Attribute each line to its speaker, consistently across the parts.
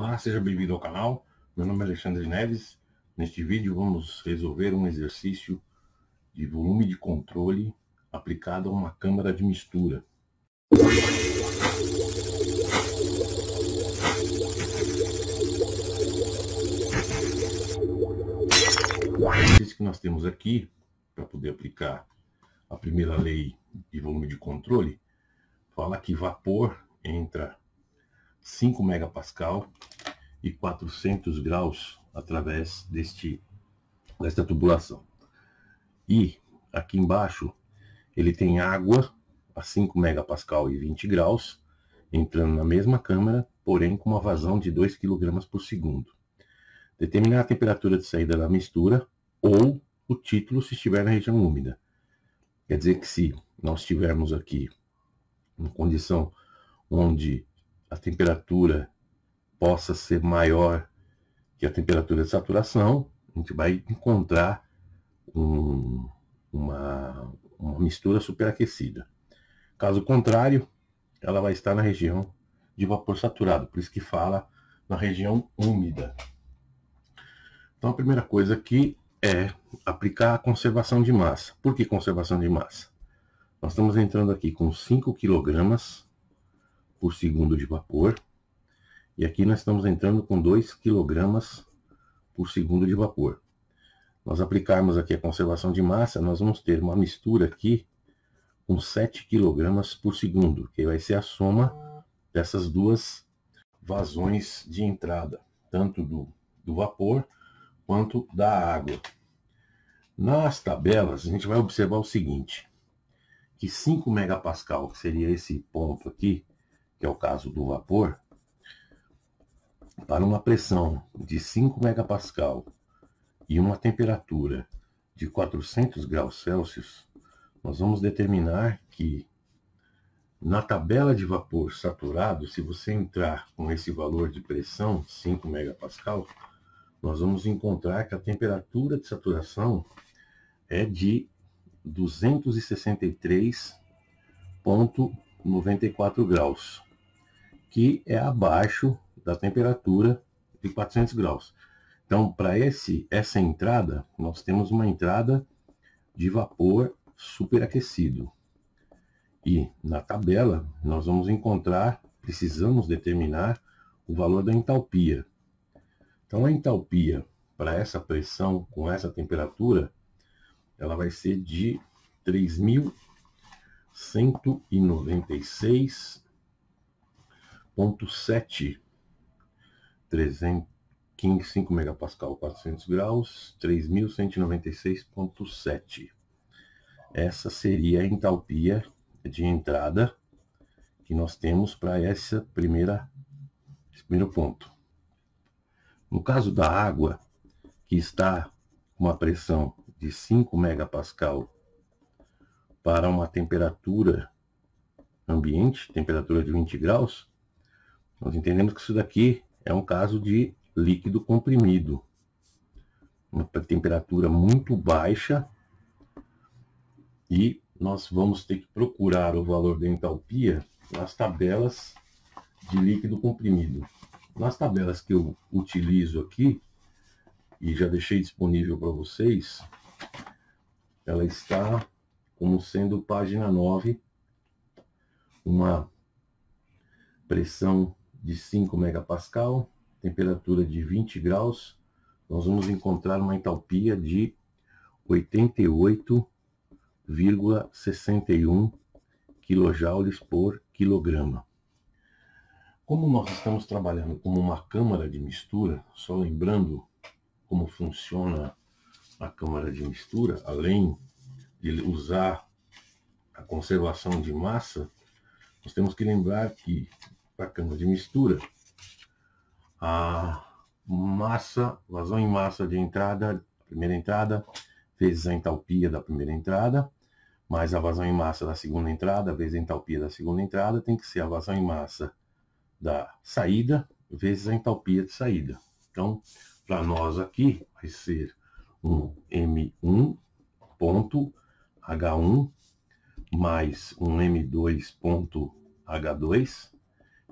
Speaker 1: Olá, seja bem-vindo ao canal. Meu nome é Alexandre Neves. Neste vídeo vamos resolver um exercício de volume de controle aplicado a uma câmara de mistura. O exercício que nós temos aqui, para poder aplicar a primeira lei de volume de controle, fala que vapor entra 5 megapascal e 400 graus através deste, desta tubulação. E aqui embaixo ele tem água a 5 megapascal e 20 graus, entrando na mesma câmara, porém com uma vazão de 2 kg por segundo. Determinar a temperatura de saída da mistura ou o título se estiver na região úmida. Quer dizer que se nós estivermos aqui em condição onde a temperatura possa ser maior que a temperatura de saturação, a gente vai encontrar um, uma, uma mistura superaquecida. Caso contrário, ela vai estar na região de vapor saturado, por isso que fala na região úmida. Então a primeira coisa aqui é aplicar a conservação de massa. Por que conservação de massa? Nós estamos entrando aqui com 5 quilogramas por segundo de vapor. E aqui nós estamos entrando com 2 kg por segundo de vapor. Nós aplicarmos aqui a conservação de massa, nós vamos ter uma mistura aqui com 7 kg por segundo, que vai ser a soma dessas duas vazões de entrada, tanto do, do vapor quanto da água. Nas tabelas, a gente vai observar o seguinte, que 5 megapascal, que seria esse ponto aqui, que é o caso do vapor, para uma pressão de 5 megapascal e uma temperatura de 400 graus Celsius, nós vamos determinar que na tabela de vapor saturado, se você entrar com esse valor de pressão, 5 megapascal, nós vamos encontrar que a temperatura de saturação é de 263,94 graus que é abaixo da temperatura de 400 graus. Então, para essa entrada, nós temos uma entrada de vapor superaquecido. E na tabela, nós vamos encontrar, precisamos determinar o valor da entalpia. Então, a entalpia para essa pressão, com essa temperatura, ela vai ser de 3.196 1.7, 305 megapascal, 400 graus, 3196.7. Essa seria a entalpia de entrada que nós temos para essa primeira esse primeiro ponto. No caso da água, que está com uma pressão de 5 megapascal para uma temperatura ambiente, temperatura de 20 graus, nós entendemos que isso daqui é um caso de líquido comprimido. Uma temperatura muito baixa e nós vamos ter que procurar o valor da entalpia nas tabelas de líquido comprimido. Nas tabelas que eu utilizo aqui, e já deixei disponível para vocês, ela está como sendo página 9, uma pressão de 5 megapascal, temperatura de 20 graus, nós vamos encontrar uma entalpia de 88,61 kJ por quilograma. Como nós estamos trabalhando com uma câmara de mistura, só lembrando como funciona a câmara de mistura, além de usar a conservação de massa, nós temos que lembrar que para a cama de mistura. A massa, vazão em massa de entrada, primeira entrada, vezes a entalpia da primeira entrada, mais a vazão em massa da segunda entrada, vezes a entalpia da segunda entrada, tem que ser a vazão em massa da saída, vezes a entalpia de saída. Então, para nós aqui, vai ser um m ponto h 1 mais um m ponto h 2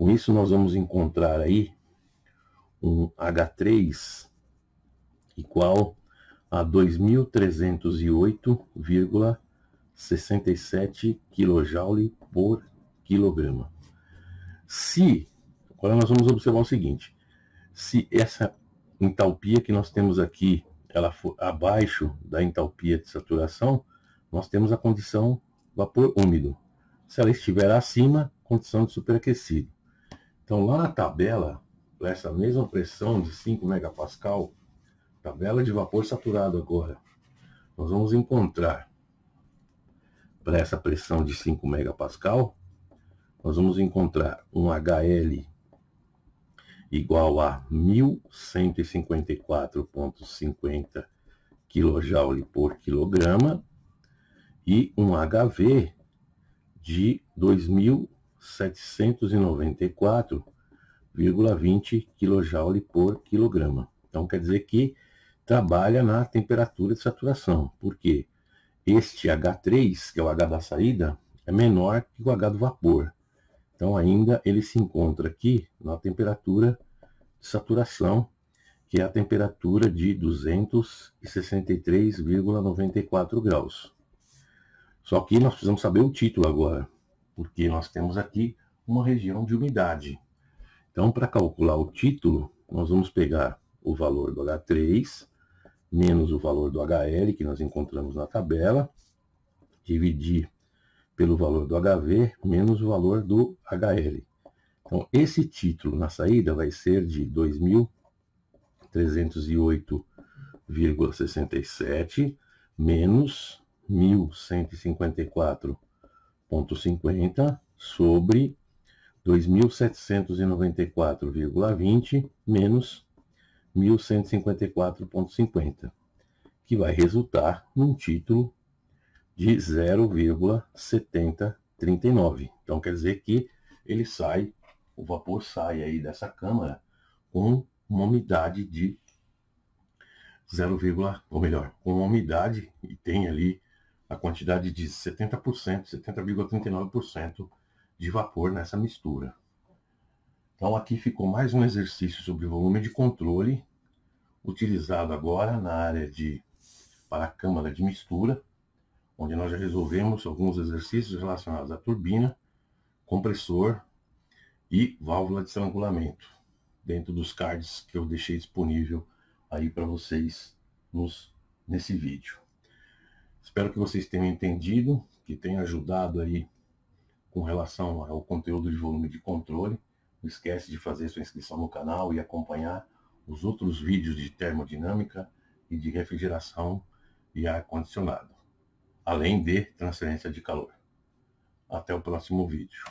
Speaker 1: Com isso, nós vamos encontrar aí um H3 igual a 2.308,67 kJ por quilograma. Se, agora nós vamos observar o seguinte, se essa entalpia que nós temos aqui, ela for abaixo da entalpia de saturação, nós temos a condição vapor úmido. Se ela estiver acima, condição de superaquecido. Então, lá na tabela, essa mesma pressão de 5 megapascal, tabela de vapor saturado agora, nós vamos encontrar para essa pressão de 5 megapascal, nós vamos encontrar um HL igual a 1154,50 kJ por quilograma e um HV de 2000 794,20 kJ por quilograma. Então quer dizer que trabalha na temperatura de saturação, porque este H3, que é o H da saída, é menor que o H do vapor. Então ainda ele se encontra aqui na temperatura de saturação, que é a temperatura de 263,94 graus. Só que nós precisamos saber o título agora porque nós temos aqui uma região de umidade. Então, para calcular o título, nós vamos pegar o valor do H3 menos o valor do HL que nós encontramos na tabela, dividir pelo valor do HV menos o valor do HL. Então, esse título na saída vai ser de 2.308,67 menos 1.154,67 0.50 sobre 2.794,20 menos 1.154,50, que vai resultar num título de 0,7039. Então quer dizer que ele sai, o vapor sai aí dessa câmara com uma umidade de 0, ou melhor, com uma umidade e tem ali a quantidade de 70%, 70,39% de vapor nessa mistura. Então aqui ficou mais um exercício sobre volume de controle, utilizado agora na área de para a câmara de mistura, onde nós já resolvemos alguns exercícios relacionados à turbina, compressor e válvula de estrangulamento, dentro dos cards que eu deixei disponível aí para vocês nos, nesse vídeo. Espero que vocês tenham entendido, que tenha ajudado aí com relação ao conteúdo de volume de controle. Não esquece de fazer sua inscrição no canal e acompanhar os outros vídeos de termodinâmica e de refrigeração e ar-condicionado, além de transferência de calor. Até o próximo vídeo.